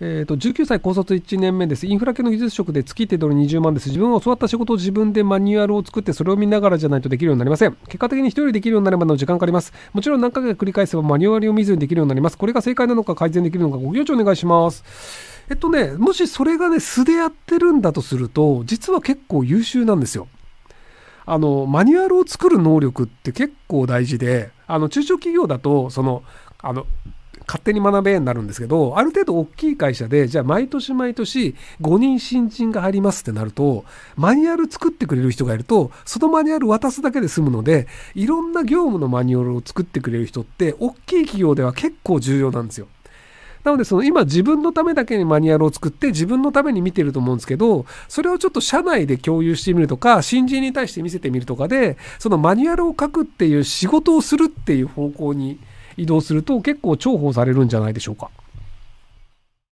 えーと、と19歳高卒1年目です。インフラ系の技術職で月手取り20万です。自分を教わった仕事を自分でマニュアルを作ってそれを見ながらじゃないとできるようになりません。結果的に1人できるようになるまでの時間かかります。もちろん何回か繰り返せばマニュアルを見ずにできるようになります。これが正解なのか改善できるのかご了承お願いします。えっとね、もしそれがね、素でやってるんだとすると、実は結構優秀なんですよ。あの、マニュアルを作る能力って結構大事で、あの、中小企業だと、その、あの、勝手に学べになるんですけど、ある程度大きい会社で、じゃあ毎年毎年5人新人が入りますってなると、マニュアル作ってくれる人がいると、そのマニュアル渡すだけで済むので、いろんな業務のマニュアルを作ってくれる人って、大きい企業では結構重要なんですよ。なので、その今自分のためだけにマニュアルを作って自分のために見てると思うんですけど、それをちょっと社内で共有してみるとか、新人に対して見せてみるとかで、そのマニュアルを書くっていう仕事をするっていう方向に、移動すると結構重宝されるんじゃないでしょうか。